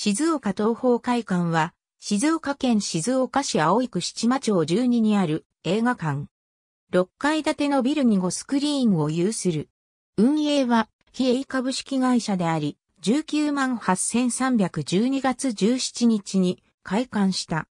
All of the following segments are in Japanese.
静岡東方会館は、静岡県静岡市井区七間町12にある映画館。6階建てのビルに5スクリーンを有する。運営は、非営株式会社であり、19万8312月17日に開館した。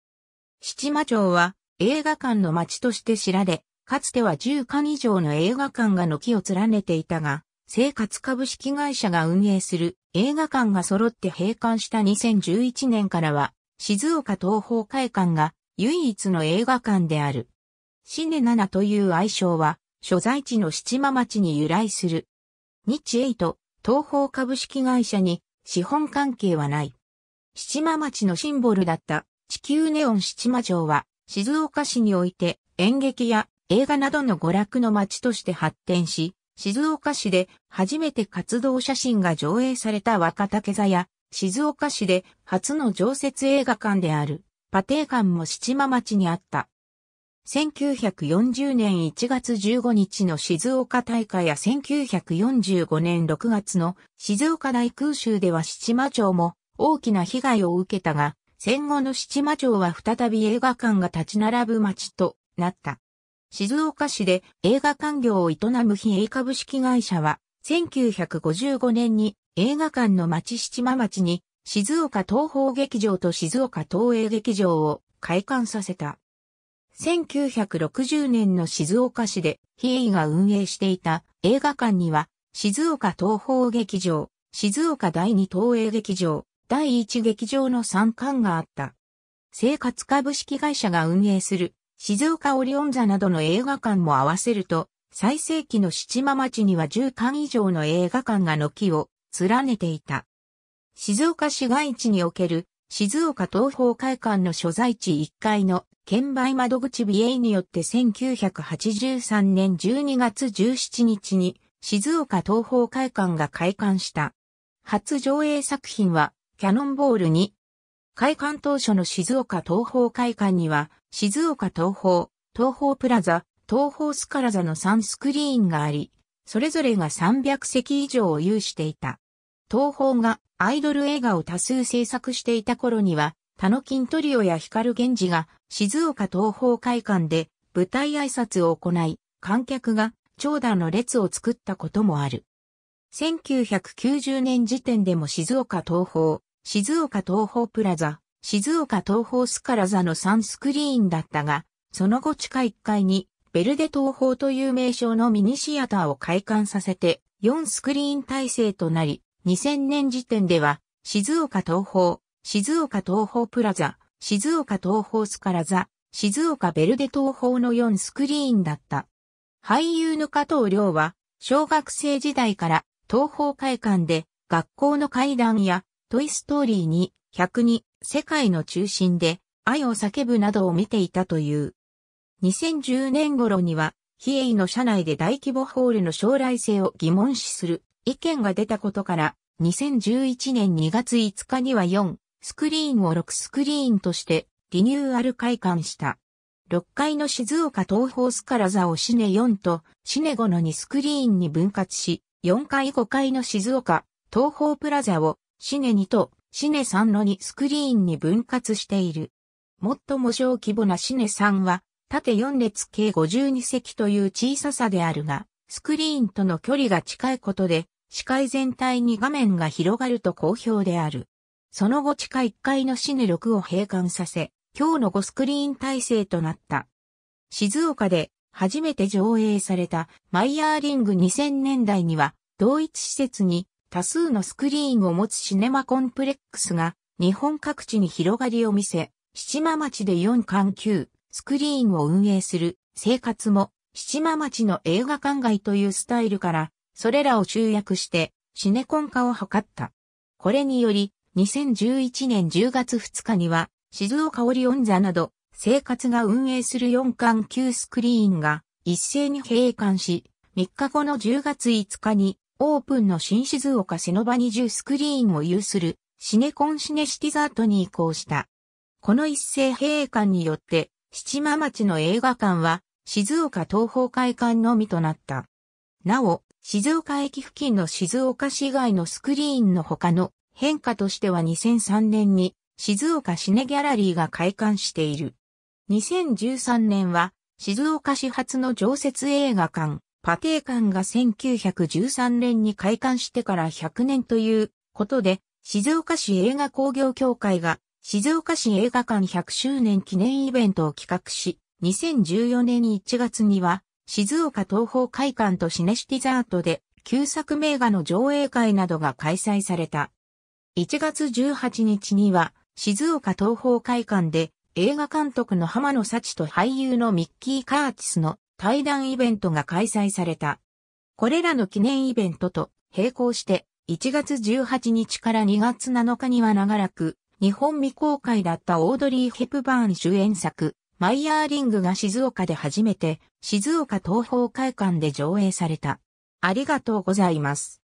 七間町は映画館の町として知られ、かつては10館以上の映画館が軒を連ねていたが、生活株式会社が運営する映画館が揃って閉館した2011年からは、静岡東方会館が唯一の映画館である。シネ7という愛称は、所在地の七間町に由来する。日8、東方株式会社に資本関係はない。七間町のシンボルだった地球ネオン七間城は、静岡市において演劇や映画などの娯楽の街として発展し、静岡市で初めて活動写真が上映された若竹座や、静岡市で初の常設映画館であるパテー館も七間町にあった。1940年1月15日の静岡大会や1945年6月の静岡大空襲では七間町も大きな被害を受けたが、戦後の七間町は再び映画館が立ち並ぶ町となった。静岡市で映画館業を営む非営株式会社は、1955年に映画館の町七間町に静岡東宝劇場と静岡東映劇場を開館させた。1960年の静岡市で非営が運営していた映画館には静岡東宝劇場、静岡第二東映劇場、第一劇場の3館があった。生活株式会社が運営する静岡オリオン座などの映画館も合わせると、最盛期の七間町には10館以上の映画館が軒を連ねていた。静岡市街地における静岡東方会館の所在地1階の券売窓口美 a によって1983年12月17日に静岡東方会館が開館した。初上映作品はキャノンボールに開館当初の静岡東方会館には、静岡東方、東方プラザ、東方スカラザの3スクリーンがあり、それぞれが300席以上を有していた。東方がアイドル映画を多数制作していた頃には、タノキントリオや光源氏が静岡東方会館で舞台挨拶を行い、観客が長蛇の列を作ったこともある。1990年時点でも静岡東方、静岡東方プラザ、静岡東方スカラザの3スクリーンだったが、その後地下1階に、ベルデ東方という名称のミニシアターを開館させて、4スクリーン体制となり、2000年時点では、静岡東方、静岡東方プラザ、静岡東方スカラザ、静岡ベルデ東方の4スクリーンだった。俳優の加藤亮は、小学生時代から東方会館で学校の階段やトイストーリーに、102、世界の中心で、愛を叫ぶなどを見ていたという。2010年頃には、ヒエイの社内で大規模ホールの将来性を疑問視する意見が出たことから、2011年2月5日には4、スクリーンを6スクリーンとしてリニューアル開館した。6階の静岡東方スカラ座をシネ4とシネ5の2スクリーンに分割し、4階5階の静岡東方プラザをシネ2とシネ3の2スクリーンに分割している。最も小規模なシネ3は、縦4列計52席という小ささであるが、スクリーンとの距離が近いことで、視界全体に画面が広がると好評である。その後地下1階のシネ6を閉館させ、今日の5スクリーン体制となった。静岡で初めて上映されたマイヤーリング2000年代には、同一施設に多数のスクリーンを持つシネマコンプレックスが日本各地に広がりを見せ、七間町で4館9スクリーンを運営する生活も七間町の映画館街というスタイルからそれらを集約してシネコン化を図った。これにより2011年10月2日には静岡オリオン座など生活が運営する4館9スクリーンが一斉に閉館し、3日後の10月5日にオープンの新静岡シノバ20スクリーンを有するシネコンシネシティザートに移行した。この一斉閉館によって、七間町の映画館は静岡東方会館のみとなった。なお、静岡駅付近の静岡市外のスクリーンの他の変化としては2003年に静岡シネギャラリーが開館している。2013年は静岡市発の常設映画館、パテー館が1913年に開館してから100年ということで、静岡市映画工業協会が静岡市映画館100周年記念イベントを企画し、2014年1月には静岡東宝会館とシネシティザートで旧作名画の上映会などが開催された。1月18日には静岡東宝会館で映画監督の浜野幸と俳優のミッキー・カーティスの対談イベントが開催された。これらの記念イベントと並行して、1月18日から2月7日には長らく、日本未公開だったオードリー・ヘプバーン主演作、マイヤーリングが静岡で初めて、静岡東方会館で上映された。ありがとうございます。